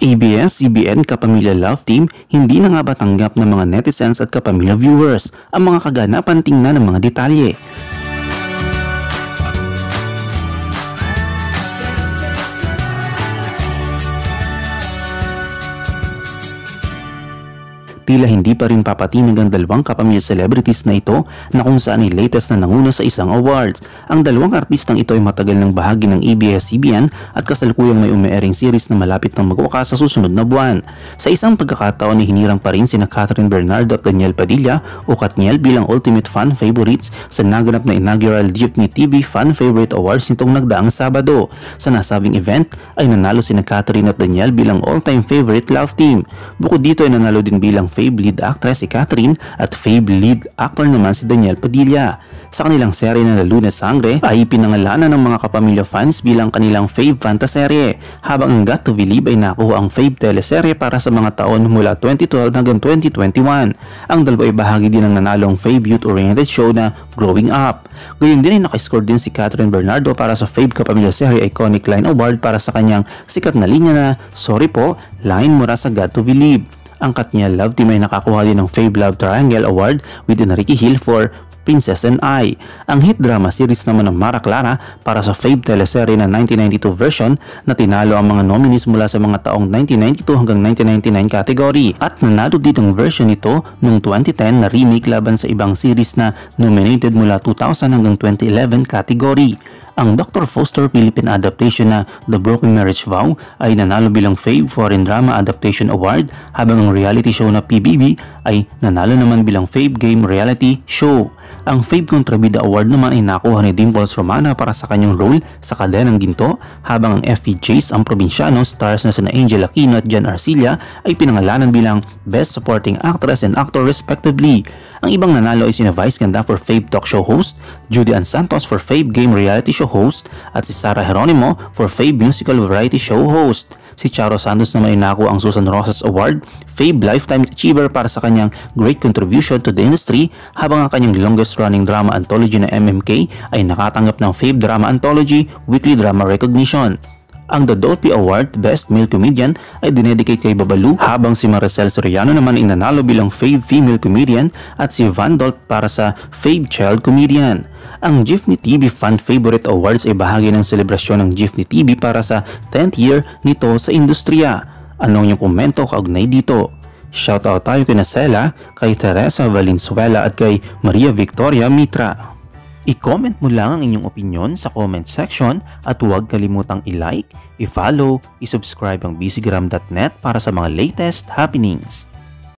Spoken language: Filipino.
ABS-CBN Kapamilya Love Team hindi na nga ba tanggap ng mga netizens at kapamilya viewers ang mga kaganapan tingnan ng mga detalye tila hindi pa rin papatinig ang dalawang kapamilya celebrities na ito na kung saan ay latest na nanguna sa isang awards. Ang dalawang artistang ito ay matagal ng bahagi ng ebs cbn at kasalukuyang may umeering series na malapit ng magwakas sa susunod na buwan. Sa isang pagkakataon ni hinirang pa rin sina Catherine Bernardo at Daniel Padilla o Katniel bilang ultimate fan favorites sa naganap na inaugural Jeepney TV Fan Favorite Awards nitong nagdaang Sabado. Sa nasabing event ay nanalo sina Catherine at Daniel bilang all-time favorite love team. Bukod dito ay nanalo din bilang Fave lead actress si Catherine at Fave lead actor naman si Daniel Padilla. Sa kanilang serye na Luna Sangre ay pinangalanan ng mga kapamilya fans bilang kanilang Fave Fantaserye habang ang Got to Believe ay nakuha ang Fave teleserye para sa mga taon mula 2012 hanggang 2021. Ang dalawa ay bahagi din ng nanalong Fave youth-oriented show na Growing Up. Gayun din ay nakascore din si Catherine Bernardo para sa Fave Kapamilya Serye Iconic Line Award para sa kanyang sikat na linya na Sorry po, line mura sa Got to Believe angkat niya Love Team ay nakakuha din ng Fave Love Triangle Award with Enrique Hill for Princess and I. Ang hit drama series naman ng Mara Clara para sa fave teleserye na 1992 version na tinalo ang mga nominees mula sa mga taong 1992 hanggang 1999 category at nanalo din ang version nito noong 2010 na remake laban sa ibang series na nominated mula 2000 hanggang 2011 category. Ang Dr. Foster Philippine adaptation na The Broken Marriage Vow ay nanalo bilang Fave Foreign Drama Adaptation Award habang ang reality show na PBB ay nanalo naman bilang Fave Game Reality Show. Ang Fave Contrabida Award naman ay nakuha ni Dimples Romana para sa kanyang role sa Kalenang Ginto habang ang FPJs ang probinsyano stars na sina Angel Aquino at Jan Arcilla ay pinangalanan bilang Best Supporting Actress and Actor respectively. Ang ibang nanalo ay sina Vice Ganda for Fave Talk Show Host, Judy Ann Santos for Fave Game Reality Show Host at si Sarah Geronimo for Fave Musical Variety Show Host si Charo Santos naman inako ang Susan Rosas Award, Fave Lifetime Achiever para sa kanyang great contribution to the industry habang ang kanyang longest running drama anthology na MMK ay nakatanggap ng Fave Drama Anthology Weekly Drama Recognition ang The Dolphy Award Best Male Comedian ay dinedicate kay Babalu habang si Maricel Soriano naman ay nanalo bilang Fave Female Comedian at si Van Dolph para sa Fave Child Comedian. Ang Jifney TV Fan Favorite Awards ay bahagi ng selebrasyon ng Jifney TV para sa 10th year nito sa industriya. Ano yung komento kaugnay dito? Shoutout tayo kay Nasela, kay Teresa Valenzuela at kay Maria Victoria Mitra. I-comment mo lang ang inyong opinion sa comment section at huwag kalimutang i-like, i-follow, i-subscribe ang busygram.net para sa mga latest happenings.